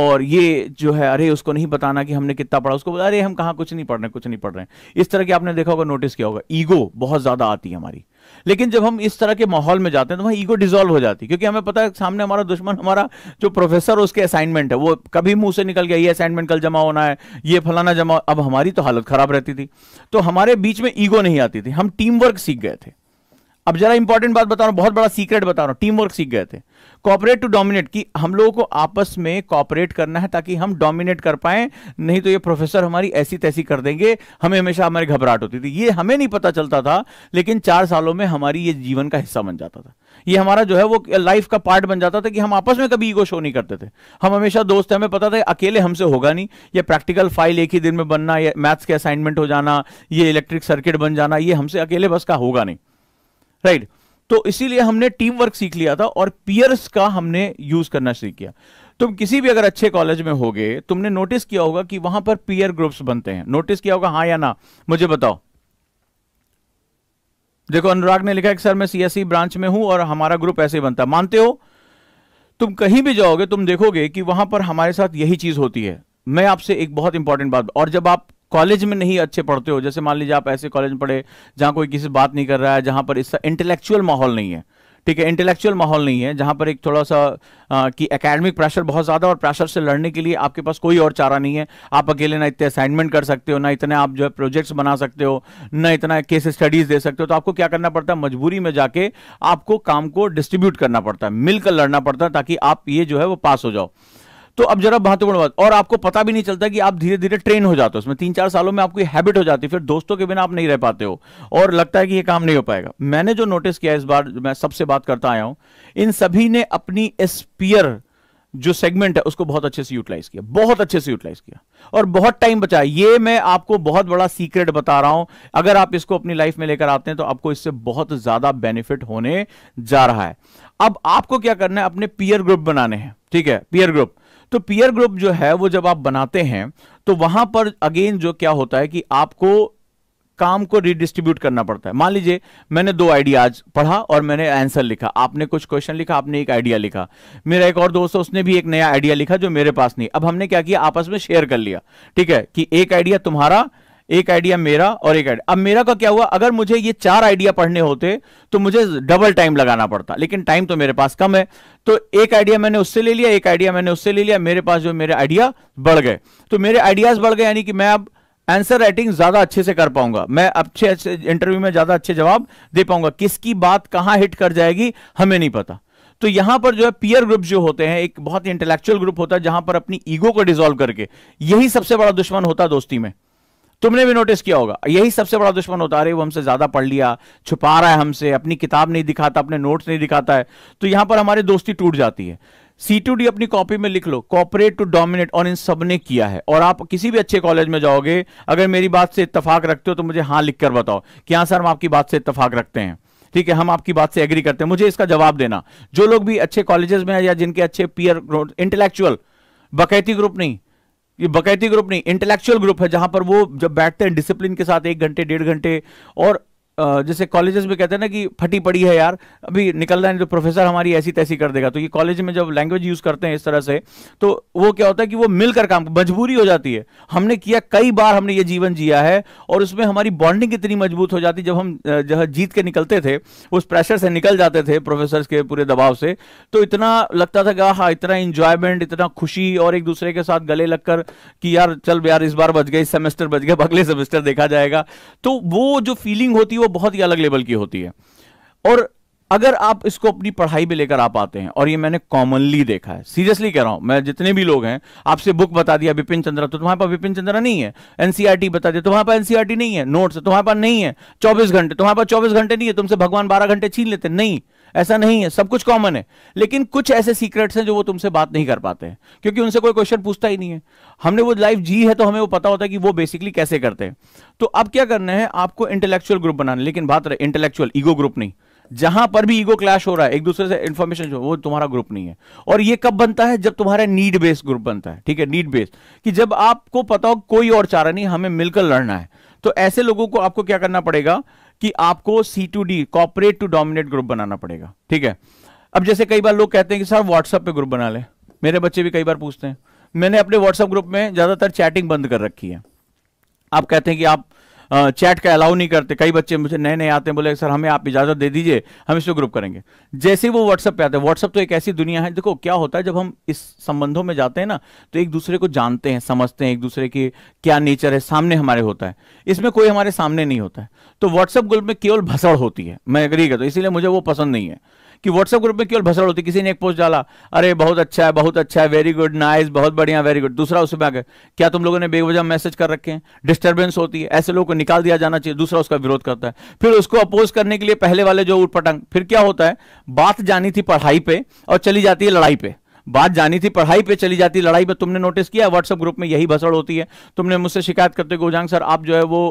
और ये जो है अरे उसको नहीं बताना कि हमने कितना पढ़ा उसको अरे हम कहा कुछ नहीं पढ़ रहे कुछ नहीं पढ़ रहे इस तरह की आपने देखा होगा नोटिस किया होगा ईगो बहुत ज्यादा आती है हमारी लेकिन जब हम इस तरह के माहौल में जाते हैं तो वहां ईगो डिजोल्व हो जाती है क्योंकि हमें पता है सामने हमारा दुश्मन हमारा जो प्रोफेसर उसके असाइनमेंट है वो कभी मुंह से निकल गया ये असाइनमेंट कल जमा होना है ये फलाना जमा अब हमारी तो हालत खराब रहती थी तो हमारे बीच में ईगो नहीं आती थी हम टीम वर्क सीख गए थे अब जरा इंपॉर्टेंट बात बता रहा हूं बहुत बड़ा सीक्रेट बता रहा हूं टीम वर्क सीख गए थे कॉपरेट टू डोमिनेट कि हम लोगों को आपस में कॉपरेट करना है ताकि हम डोमिनेट कर पाए नहीं तो ये प्रोफेसर हमारी ऐसी तैसी कर देंगे हमें हमेशा हमारी घबराहट होती थी ये हमें नहीं पता चलता था लेकिन चार सालों में हमारी ये जीवन का हिस्सा बन जाता था ये हमारा जो है वो लाइफ का पार्ट बन जाता था कि हम आपस में कभी ईगो शो नहीं करते थे हम हमेशा दोस्त हमें पता था अकेले हमसे होगा नहीं ये प्रैक्टिकल फाइल एक ही दिन में बनना या मैथ्स के असाइनमेंट हो जाना ये इलेक्ट्रिक सर्किट बन जाना ये हमसे अकेले बस का होगा नहीं राइट तो इसीलिए हमने टीम वर्क सीख लिया था और पियर्स का हमने यूज करना सीख किया तुम किसी भी अगर अच्छे कॉलेज में गए तुमने नोटिस किया होगा कि वहां पर पियर ग्रुप्स बनते हैं नोटिस किया होगा हाँ या ना मुझे बताओ देखो अनुराग ने लिखा है कि सर मैं सीएससी e ब्रांच में हूं और हमारा ग्रुप ऐसे बनता मानते हो तुम कहीं भी जाओगे तुम देखोगे कि वहां पर हमारे साथ यही चीज होती है मैं आपसे एक बहुत इंपॉर्टेंट बात और जब आप कॉलेज में नहीं अच्छे पढ़ते हो जैसे मान लीजिए आप ऐसे कॉलेज में पढ़े जहां कोई किसी बात नहीं कर रहा है जहां पर इसका इंटेलेक्चुअल माहौल नहीं है ठीक है इंटेलेक्चुअल माहौल नहीं है जहां पर एक थोड़ा सा आ, कि एकेडमिक प्रेशर बहुत ज़्यादा और प्रेशर से लड़ने के लिए आपके पास कोई और चारा नहीं है आप अकेले ना इतने असाइनमेंट कर सकते हो ना इतने आप जो है प्रोजेक्ट्स बना सकते हो ना इतना केस स्टडीज़ दे सकते हो तो आपको क्या करना पड़ता है मजबूरी में जाके आपको काम को डिस्ट्रीब्यूट करना पड़ता है मिलकर लड़ना पड़ता है ताकि आप ये जो है वो पास हो जाओ तो अब जरा महत्वपूर्ण बात और आपको पता भी नहीं चलता कि आप धीरे धीरे ट्रेन हो जाते हो उसमें तीन चार सालों में आपकी हैबिट हो जाती है फिर दोस्तों के बिना आप नहीं रह पाते हो और लगता है कि ये काम नहीं हो पाएगा मैंने जो नोटिस किया इस बार मैं सबसे बात करता आया हूं इन सभी ने अपनी एसपियर जो सेगमेंट है उसको बहुत अच्छे से यूटिलाइज किया बहुत अच्छे से यूटिलाइज किया और बहुत टाइम बचा ये मैं आपको बहुत बड़ा सीक्रेट बता रहा हूं अगर आप इसको अपनी लाइफ में लेकर आते हैं तो आपको इससे बहुत ज्यादा बेनिफिट होने जा रहा है अब आपको क्या करना है अपने पीयर ग्रुप बनाने हैं ठीक है पीयर ग्रुप तो पीयर ग्रुप जो है वो जब आप बनाते हैं तो वहां पर अगेन जो क्या होता है कि आपको काम को रिडिस्ट्रीब्यूट करना पड़ता है मान लीजिए मैंने दो आइडिया आज पढ़ा और मैंने आंसर लिखा आपने कुछ क्वेश्चन लिखा आपने एक आइडिया लिखा मेरा एक और दोस्त है उसने भी एक नया आइडिया लिखा जो मेरे पास नहीं अब हमने क्या किया आपस में शेयर कर लिया ठीक है कि एक आइडिया तुम्हारा एक आइडिया मेरा और एक आइडिया अब मेरा का क्या हुआ अगर मुझे ये चार आइडिया पढ़ने होते तो मुझे डबल टाइम लगाना पड़ता लेकिन टाइम तो मेरे पास कम है तो एक आइडिया मैंने उससे ले लिया एक आइडिया मैंने उससे ले लिया मेरे पास जो मेरे आइडिया बढ़ गए तो मेरे आइडियाज बढ़ गए यानी कि मैं अब आंसर राइटिंग ज्यादा अच्छे से कर पाऊंगा मैं अच्छे अच्छे इंटरव्यू में ज्यादा अच्छे जवाब दे पाऊंगा किसकी बात कहां हिट कर जाएगी हमें नहीं पता तो यहां पर जो है पियर ग्रुप जो होते हैं एक बहुत ही इंटेलेक्चुअल ग्रुप होता है जहां पर अपनी ईगो को डिजोल्व करके यही सबसे बड़ा दुश्मन होता है दोस्ती में तुमने भी नोटिस किया होगा यही सबसे बड़ा दुश्मन होता है वो हमसे ज्यादा पढ़ लिया छुपा रहा है हमसे अपनी किताब नहीं दिखाता अपने नोट्स नहीं दिखाता है तो यहां पर हमारी दोस्ती टूट जाती है सी टू डी अपनी कॉपी में लिख लो कॉपरेट टू डोमिनेट और इन सब ने किया है और आप किसी भी अच्छे कॉलेज में जाओगे अगर मेरी बात से इतफाक रखते हो तो मुझे हाँ लिख कर बताओ कि हाँ सर हम आपकी बात से इतफाक रखते हैं ठीक है हम आपकी बात से एग्री करते हैं मुझे इसका जवाब देना जो लोग भी अच्छे कॉलेजेस में है या जिनके अच्छे पियर इंटेलेक्चुअल बकैती ग्रुप नहीं ये बकैती ग्रुप नहीं इंटेलेक्चुअल ग्रुप है जहां पर वो जब बैठते हैं डिसिप्लिन के साथ एक घंटे डेढ़ घंटे और जैसे कॉलेजेस में कहते हैं ना कि फटी पड़ी है यार अभी निकलना है तो प्रोफेसर हमारी ऐसी तैसी कर देगा तो ये कॉलेज में जब लैंग्वेज यूज करते हैं इस तरह से तो वो क्या होता है कि वो मिलकर काम मजबूरी हो जाती है हमने किया कई बार हमने ये जीवन जिया है और उसमें हमारी बॉन्डिंग इतनी मजबूत हो जाती जब हम जब जीत के निकलते थे उस प्रेशर से निकल जाते थे प्रोफेसर के पूरे दबाव से तो इतना लगता था कि हाँ इतना इंजॉयमेंट इतना खुशी और एक दूसरे के साथ गले लगकर कि यार चल यार इस बार बच गए इस सेमेस्टर बच गए अगले सेमेस्टर देखा जाएगा तो वो जो फीलिंग होती है वो बहुत ही अलग लेवल की होती है और अगर आप इसको अपनी पढ़ाई में लेकर आ पाते हैं और ये मैंने कॉमनली देखा है सीरियसली कह रहा हूं मैं जितने भी लोग हैं आपसे बुक बता दिया विपिन चंद्रा तो तुम्हारे पास विपिन चंद्रा नहीं है एनसीआरटी e बता दिया तुम्हारे पास एनसीआरटी e नहीं है नोट्स तुम्हारे पास नहीं है चौबीस घंटे तुम्हारे पास चौबीस घंटे नहीं है तुमसे भगवान बारह घंटे छीन लेते नहीं ऐसा नहीं है सब कुछ कॉमन है लेकिन कुछ ऐसे सीक्रेट्स हैं जो वो तुमसे बात नहीं कर पाते हैं क्योंकि उनसे कोई क्वेश्चन पूछता ही नहीं है हमने वो लाइफ जी है तो हमें वो पता होता है कि वो बेसिकली कैसे करते हैं तो अब क्या करना है आपको इंटेलेक्चुअल ग्रुप बनाना लेकिन बात रहे इंटेलेक्चुअल ईगो ग्रुप नहीं जहां पर भी ईगो क्लैश हो रहा है एक दूसरे से इन्फॉर्मेशन वो तुम्हारा ग्रुप नहीं है और ये कब बनता है जब तुम्हारा नीड बेस्ड ग्रुप बनता है ठीक है नीड बेस्ड कि जब आपको पता हो कोई और चारा नहीं हमें मिलकर लड़ना है तो ऐसे लोगों को आपको क्या करना पड़ेगा कि आपको C to D cooperate to dominate group बनाना पड़ेगा ठीक है अब जैसे कई बार लोग कहते हैं कि सर व्हाट्सएप पे ग्रुप बना ले मेरे बच्चे भी कई बार पूछते हैं मैंने अपने व्हाट्सएप ग्रुप में ज्यादातर चैटिंग बंद कर रखी है आप कहते हैं कि आप चैट का अलाउ नहीं करते कई बच्चे मुझे नए नए आते हैं बोले सर हमें आप इजाजत दे दीजिए हम इसको ग्रुप करेंगे जैसे वो व्हाट्सएप पे आते हैं व्हाट्सएप तो एक ऐसी दुनिया है देखो क्या होता है जब हम इस संबंधों में जाते हैं ना तो एक दूसरे को जानते हैं समझते हैं एक दूसरे की क्या नेचर है सामने हमारे होता है इसमें कोई हमारे सामने नहीं होता है तो व्हाट्सएप ग्रुप में केवल भसड़ होती है मैं अग्री करता हूँ इसीलिए मुझे वो पसंद नहीं है कि व्हाट्सएप ग्रुप में केवल भसड़ होती किसी ने एक पोस्ट डाला अरे बहुत अच्छा है बहुत अच्छा है वेरी गुड नाइस बहुत बढ़िया वेरी गुड दूसरा उसमें आगे क्या तुम लोगों ने बेवजह मैसेज कर रखे हैं डिस्टर्बेंस होती है ऐसे लोगों को निकाल दिया जाना चाहिए दूसरा उसका विरोध करता है फिर उसको अपोज करने के लिए पहले वाले जो उठपटंग फिर क्या होता है बात जानी थी पढ़ाई पे और चली जाती है लड़ाई पे बात जानी थी पढ़ाई पे चली जाती लड़ाई पे तुमने नोटिस किया व्हाट्सएप ग्रुप में यही भसड़ होती है तुमने मुझसे शिकायत करते गोजांग सर आप जो है वो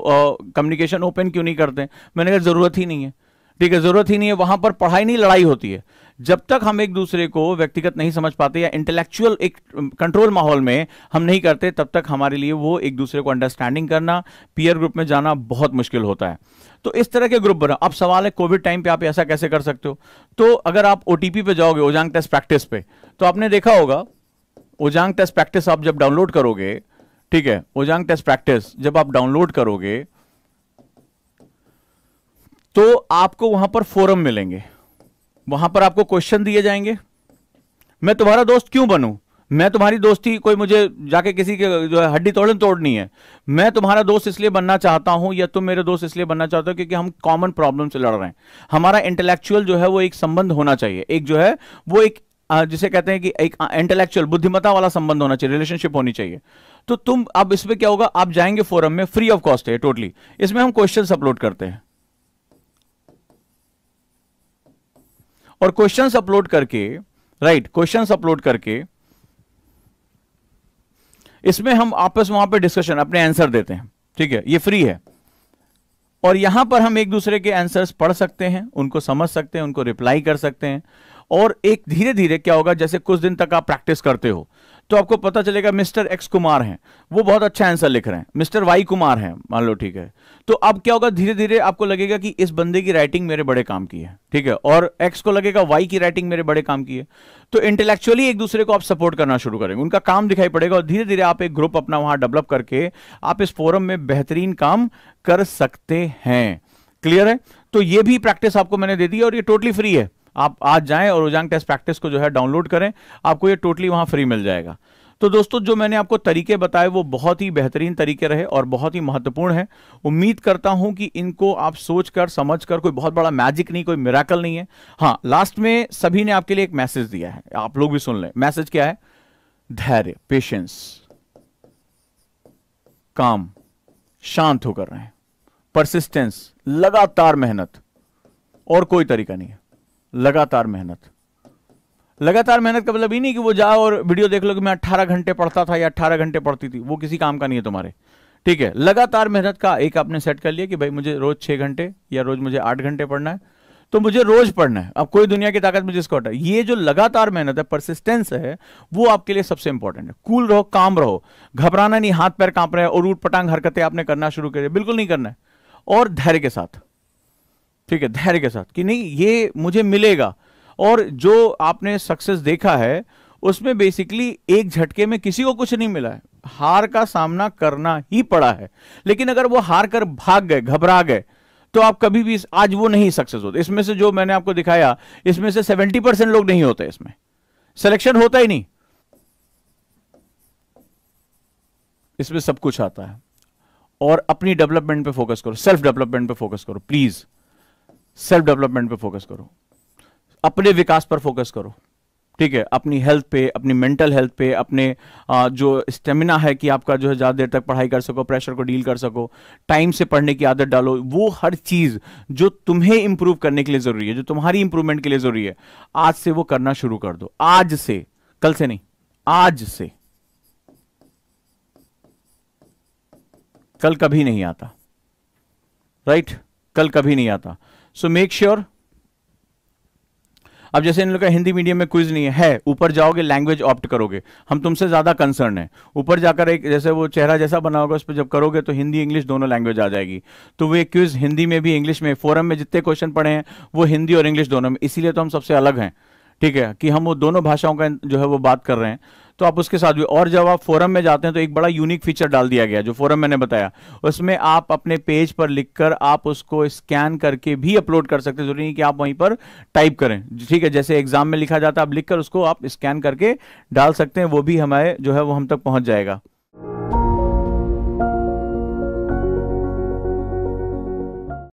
कम्युनिकेशन ओपन क्यों नहीं करते मैंने कहा जरूरत ही नहीं है ठीक है जरूरत ही नहीं है वहां पर पढ़ाई नहीं लड़ाई होती है जब तक हम एक दूसरे को व्यक्तिगत नहीं समझ पाते या इंटेलेक्चुअल एक कंट्रोल माहौल में हम नहीं करते तब तक हमारे लिए वो एक दूसरे को अंडरस्टैंडिंग करना पीयर ग्रुप में जाना बहुत मुश्किल होता है तो इस तरह के ग्रुप बना अब सवाल है कोविड टाइम पे आप ऐसा कैसे कर सकते हो तो अगर आप ओटीपी पे जाओगे ओजांग टेस्ट प्रैक्टिस पे तो आपने देखा होगा ओजांग टेस्ट प्रैक्टिस आप जब डाउनलोड करोगे ठीक है ओजांग टेस्ट प्रैक्टिस जब आप डाउनलोड करोगे तो आपको वहां पर फोरम मिलेंगे वहां पर आपको क्वेश्चन दिए जाएंगे मैं तुम्हारा दोस्त क्यों बनूं मैं तुम्हारी दोस्ती कोई मुझे जाके किसी के जो है हड्डी तोड़न तोड़नी है मैं तुम्हारा दोस्त इसलिए बनना चाहता हूं या तुम मेरे दोस्त इसलिए बनना चाहते हो क्योंकि हम कॉमन प्रॉब्लम से लड़ रहे हैं हमारा इंटेलेक्चुअल जो है वो एक संबंध होना चाहिए एक जो है वो एक जिसे कहते हैं कि एक इंटेलेक्चुअल बुद्धिमता वाला संबंध होना चाहिए रिलेशनशिप होनी चाहिए तो तुम अब इसमें क्या होगा आप जाएंगे फोरम में फ्री ऑफ कॉस्ट है टोटली इसमें हम क्वेश्चन अपलोड करते हैं और क्वेश्चन अपलोड करके राइट क्वेश्चन अपलोड करके इसमें हम आपस वहां पे डिस्कशन अपने आंसर देते हैं ठीक है ये फ्री है और यहां पर हम एक दूसरे के आंसर्स पढ़ सकते हैं उनको समझ सकते हैं उनको रिप्लाई कर सकते हैं और एक धीरे धीरे क्या होगा जैसे कुछ दिन तक आप प्रैक्टिस करते हो तो आपको पता चलेगा मिस्टर एक्स कुमार हैं वो बहुत अच्छा आंसर लिख रहे हैं मिस्टर वाई कुमार हैं मान लो ठीक है तो अब क्या होगा धीरे धीरे आपको लगेगा कि इस बंदे की राइटिंग मेरे बड़े काम की है ठीक है और एक्स को लगेगा वाई की राइटिंग मेरे बड़े काम की है तो इंटेलेक्चुअली एक दूसरे को आप सपोर्ट करना शुरू करेंगे उनका काम दिखाई पड़ेगा और धीरे धीरे आप एक ग्रुप अपना वहां डेवलप करके आप इस फोरम में बेहतरीन काम कर सकते हैं क्लियर है तो ये भी प्रैक्टिस आपको मैंने दे दी और ये टोटली फ्री है आप आज जाएं और ओजांग टेस्ट प्रैक्टिस को जो है डाउनलोड करें आपको ये टोटली वहां फ्री मिल जाएगा तो दोस्तों जो मैंने आपको तरीके बताए वो बहुत ही बेहतरीन तरीके रहे और बहुत ही महत्वपूर्ण है उम्मीद करता हूं कि इनको आप सोचकर समझकर कोई बहुत बड़ा मैजिक नहीं कोई मिराकल नहीं है हाँ लास्ट में सभी ने आपके लिए एक मैसेज दिया है आप लोग भी सुन लें मैसेज क्या है धैर्य पेशेंस काम शांत होकर रहे परसिस्टेंस लगातार मेहनत और कोई तरीका नहीं है लगातार मेहनत लगातार मेहनत का मतलब ये नहीं कि वो जाओ और वीडियो देख लो कि मैं 18 घंटे पढ़ता था या 18 घंटे पढ़ती थी वो किसी काम का नहीं है तुम्हारे ठीक है लगातार मेहनत का एक आपने सेट कर लिया कि भाई मुझे रोज छह घंटे या रोज मुझे आठ घंटे पढ़ना है तो मुझे रोज पढ़ना है अब कोई दुनिया की ताकत मुझे इसको हटा ये जो लगातार मेहनत है परसिस्टेंस है वो आपके लिए सबसे इंपॉर्टेंट है कूल रहो काम रहो घबराना नहीं हाथ पैर कांप रहे और ऊट पटांग हरकतें आपने करना शुरू दिया बिल्कुल नहीं करना है और धैर्य के साथ ठीक है धैर्य के साथ कि नहीं ये मुझे मिलेगा और जो आपने सक्सेस देखा है उसमें बेसिकली एक झटके में किसी को कुछ नहीं मिला है हार का सामना करना ही पड़ा है लेकिन अगर वो हार कर भाग गए घबरा गए तो आप कभी भी आज वो नहीं सक्सेस होते इसमें से जो मैंने आपको दिखाया इसमें से सेवेंटी परसेंट लोग नहीं होते इसमें सिलेक्शन होता ही नहीं इसमें सब कुछ आता है और अपनी डेवलपमेंट पे फोकस करो सेल्फ डेवलपमेंट पे फोकस करो प्लीज सेल्फ डेवलपमेंट पे फोकस करो अपने विकास पर फोकस करो ठीक है अपनी हेल्थ पे अपनी मेंटल हेल्थ पे अपने आ, जो स्टेमिना है कि आपका जो है ज़्यादा देर तक पढ़ाई कर सको प्रेशर को डील कर सको टाइम से पढ़ने की आदत डालो वो हर चीज़ जो तुम्हें इंप्रूव करने के लिए ज़रूरी है जो तुम्हारी इंप्रूवमेंट के लिए ज़रूरी है आज से वो करना शुरू कर दो आज से कल से नहीं आज से कल कभी नहीं आता राइट कल कभी नहीं आता सो मेक श्योर अब जैसे इन लोग का हिंदी मीडियम में क्विज नहीं है ऊपर जाओगे लैंग्वेज ऑप्ट करोगे हम तुमसे ज़्यादा कंसर्न है ऊपर जाकर एक जैसे वो चेहरा जैसा बना होगा उस पर जब करोगे तो हिंदी इंग्लिश दोनों लैंग्वेज आ जाएगी तो वे क्विज हिंदी में भी इंग्लिश में फोरम में जितने क्वेश्चन पढ़े हैं वो हिंदी और इंग्लिश दोनों में इसीलिए तो हम सबसे अलग हैं ठीक है कि हम वो दोनों भाषाओं का जो है वो बात कर रहे हैं तो आप उसके साथ भी और जब आप फोरम में जाते हैं तो एक बड़ा यूनिक फीचर डाल दिया गया जो फोरम मैंने बताया उसमें आप अपने पेज पर लिखकर आप उसको स्कैन करके भी अपलोड कर सकते हैं जरूरी नहीं कि आप वहीं पर टाइप करें ठीक है जैसे एग्जाम में लिखा जाता है आप लिखकर उसको आप स्कैन करके डाल सकते हैं वो भी हमारे जो है वो हम तक पहुंच जाएगा